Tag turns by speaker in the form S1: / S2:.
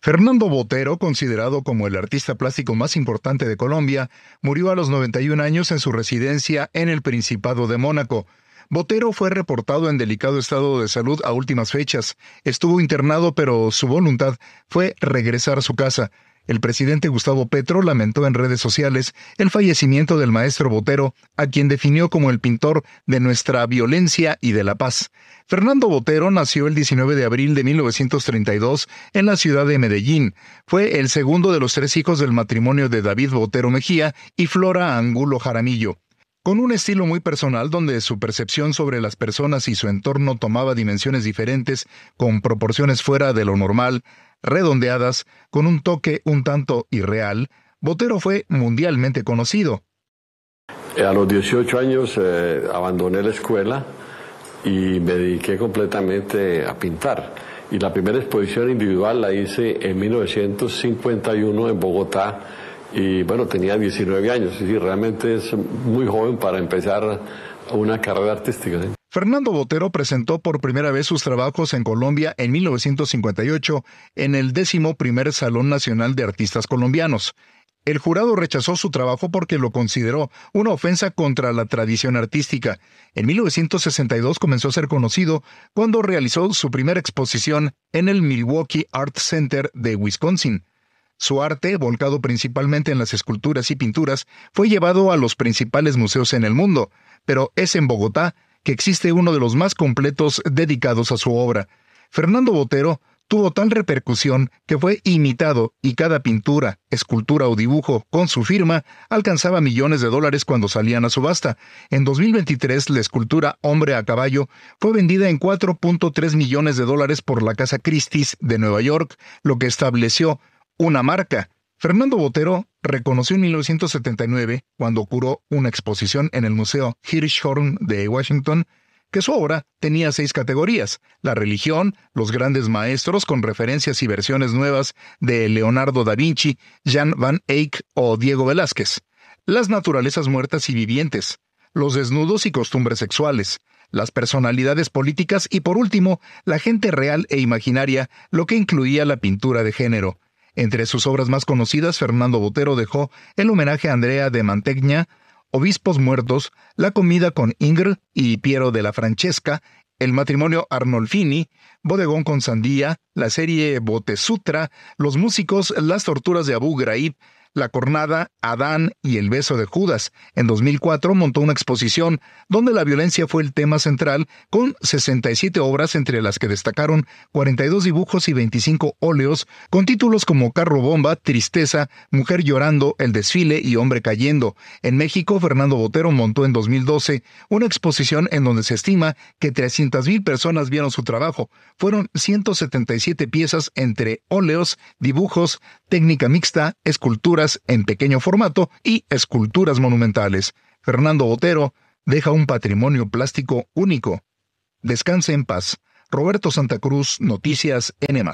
S1: Fernando Botero, considerado como el artista plástico más importante de Colombia, murió a los 91 años en su residencia en el Principado de Mónaco. Botero fue reportado en delicado estado de salud a últimas fechas. Estuvo internado, pero su voluntad fue regresar a su casa. El presidente Gustavo Petro lamentó en redes sociales el fallecimiento del maestro Botero, a quien definió como el pintor de nuestra violencia y de la paz. Fernando Botero nació el 19 de abril de 1932 en la ciudad de Medellín. Fue el segundo de los tres hijos del matrimonio de David Botero Mejía y Flora Angulo Jaramillo. Con un estilo muy personal donde su percepción sobre las personas y su entorno tomaba dimensiones diferentes, con proporciones fuera de lo normal, redondeadas, con un toque un tanto irreal, Botero fue mundialmente conocido.
S2: A los 18 años eh, abandoné la escuela y me dediqué completamente a pintar. Y la primera exposición individual la hice en 1951 en Bogotá y bueno, tenía 19 años y realmente es muy joven para empezar una carrera artística. Fernando
S1: Botero presentó por primera vez sus trabajos en Colombia en 1958 en el décimo primer Salón Nacional de Artistas Colombianos. El jurado rechazó su trabajo porque lo consideró una ofensa contra la tradición artística. En 1962 comenzó a ser conocido cuando realizó su primera exposición en el Milwaukee Art Center de Wisconsin. Su arte, volcado principalmente en las esculturas y pinturas, fue llevado a los principales museos en el mundo, pero es en Bogotá que existe uno de los más completos dedicados a su obra. Fernando Botero tuvo tal repercusión que fue imitado y cada pintura, escultura o dibujo con su firma alcanzaba millones de dólares cuando salían a subasta. En 2023 la escultura Hombre a Caballo fue vendida en 4.3 millones de dólares por la Casa Christie's de Nueva York, lo que estableció una marca Fernando Botero reconoció en 1979, cuando curó una exposición en el Museo Hirschhorn de Washington, que su obra tenía seis categorías, la religión, los grandes maestros con referencias y versiones nuevas de Leonardo da Vinci, Jan van Eyck o Diego Velázquez, las naturalezas muertas y vivientes, los desnudos y costumbres sexuales, las personalidades políticas y por último, la gente real e imaginaria, lo que incluía la pintura de género, entre sus obras más conocidas, Fernando Botero dejó el homenaje a Andrea de Mantegna, Obispos Muertos, La Comida con Ingr y Piero de la Francesca, El Matrimonio Arnolfini, Bodegón con Sandía, la serie Botesutra, Los Músicos, Las Torturas de Abu Ghraib, la Cornada, Adán y el Beso de Judas. En 2004 montó una exposición donde la violencia fue el tema central, con 67 obras entre las que destacaron 42 dibujos y 25 óleos, con títulos como Carro Bomba, Tristeza, Mujer Llorando, El Desfile y Hombre Cayendo. En México, Fernando Botero montó en 2012 una exposición en donde se estima que 300.000 personas vieron su trabajo. Fueron 177 piezas entre óleos, dibujos, técnica mixta, esculturas en pequeño formato y esculturas monumentales. Fernando Otero deja un patrimonio plástico único. Descanse en paz. Roberto Santa Cruz, Noticias N.